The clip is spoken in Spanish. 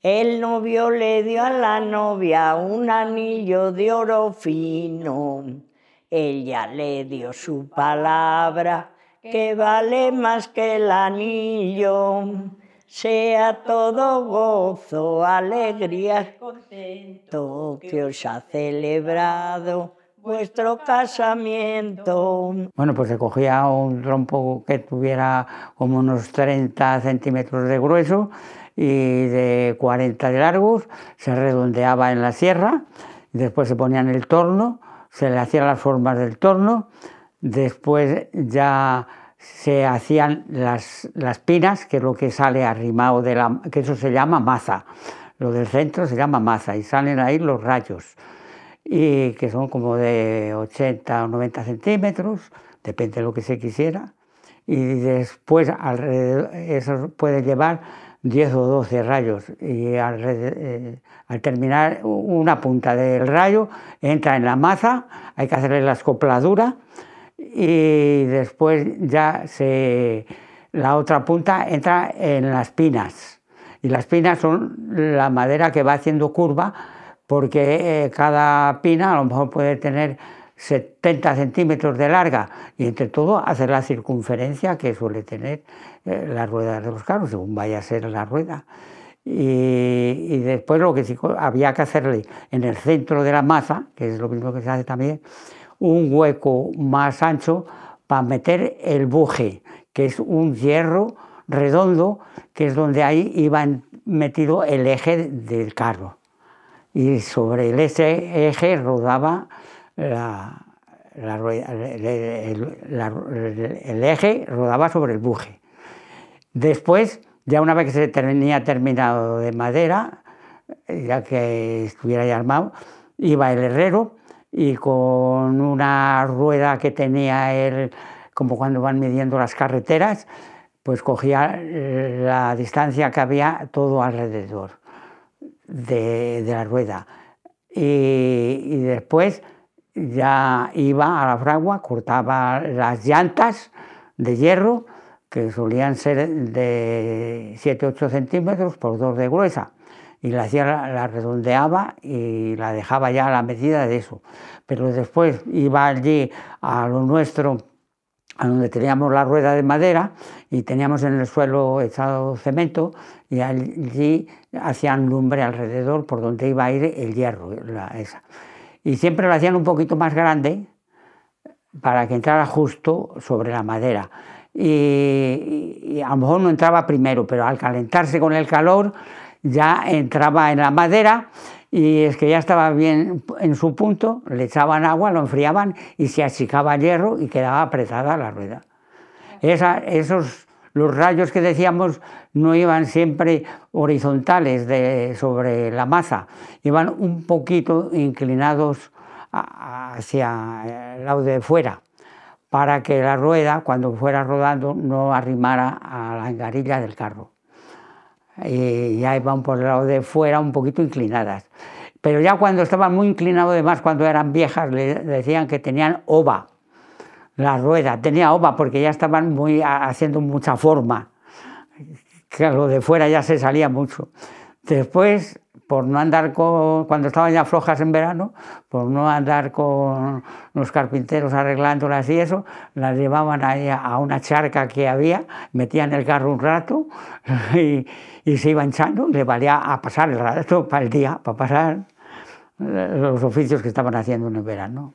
El novio le dio a la novia un anillo de oro fino. Ella le dio su palabra, que vale más que el anillo. Sea todo gozo, alegría, contento que os ha celebrado casamiento. Bueno, pues se cogía un trompo que tuviera como unos 30 centímetros de grueso y de 40 de largo... se redondeaba en la sierra, después se ponía en el torno, se le hacían las formas del torno, después ya se hacían las, las pinas, que es lo que sale arrimado de la... que eso se llama maza, lo del centro se llama maza y salen ahí los rayos y que son como de 80 o 90 centímetros, depende de lo que se quisiera, y después alrededor, eso puede llevar 10 o 12 rayos y eh, al, terminar una punta del rayo entra en la maza, hay que hacerle la escopladura y después ya se, la otra punta entra en las pinas. Y las pinas son la madera que va haciendo curva porque eh, cada pina a lo mejor puede tener 70 centímetros de larga y entre todo hacer la circunferencia que suele tener las eh, la rueda de los carros, según vaya a ser la rueda. Y, después lo que sí había que hacerle en el centro de la masa, que es lo mismo que se hace también, un hueco más ancho para meter el buje, que es un hierro redondo, que es donde ahí iba metido el eje del carro y sobre ese eje rodaba el, eje rodaba sobre el buje. Después, ya una vez que se tenía terminado de madera, ya que estuviera ya armado, iba el herrero y con una rueda que tenía él, como cuando van midiendo las carreteras, pues cogía la distancia que había todo alrededor de, la rueda. Y, después ya iba a la fragua, cortaba las llantas de hierro, que solían ser de 7-8 centímetros por 2 de gruesa y la, hacía, la redondeaba y la dejaba ya a la medida de eso. Pero después iba allí a lo nuestro a donde teníamos la rueda de madera y teníamos en el suelo echado cemento y allí hacían lumbre alrededor por donde iba a ir el hierro. esa. Y siempre lo hacían un poquito más grande para que entrara justo sobre la madera. y, a lo mejor no entraba primero, pero al calentarse con el calor ya entraba en la madera y es que ya estaba bien en su punto, le echaban agua, lo enfriaban y se achicaba el hierro y quedaba apretada la rueda. esos los rayos que decíamos no iban siempre horizontales de, sobre la masa, iban un poquito inclinados hacia el lado de fuera, para que la rueda, cuando fuera rodando, no arrimara a la engarilla del carro. ...y eh, ya iban por el lado de fuera un poquito inclinadas. Pero ya cuando estaban muy inclinados, además cuando eran viejas, le decían que tenían ova, la rueda, tenía ova porque ya estaban muy, haciendo mucha forma, que lo de fuera ya se salía mucho. Después por no andar con, cuando estaban ya flojas en verano, por no andar con los carpinteros arreglándolas y eso, las llevaban a una charca que había, metían el carro un rato y, se iban echando, le valía a pasar el rato para el día, para pasar eh, los oficios que estaban haciendo en el verano.